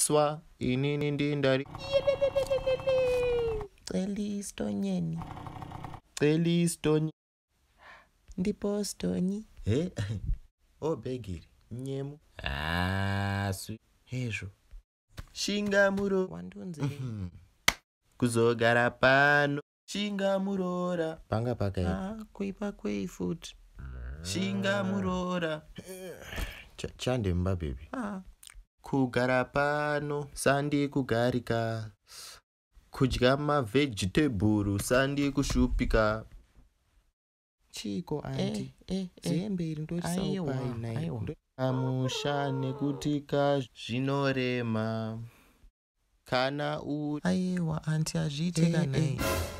kutswa inini ndindari celistonyeni celistonye ndipostonyi he obegiri oh, nyemu hasi ah, hezvo shingamuro wandunzi kuzogara pano shingamuroora panga paka ah, kuipa kwei futi shingamuroora chandemba bebi ah kugara pano sandi kugarika kudya mavhegetebhuru sandi kushupika chiko anti eh, eh, eh. hembe iri ndosaupainai amusha nekuti kazvinorema kana u aiwa anti hazviitekanai e, e.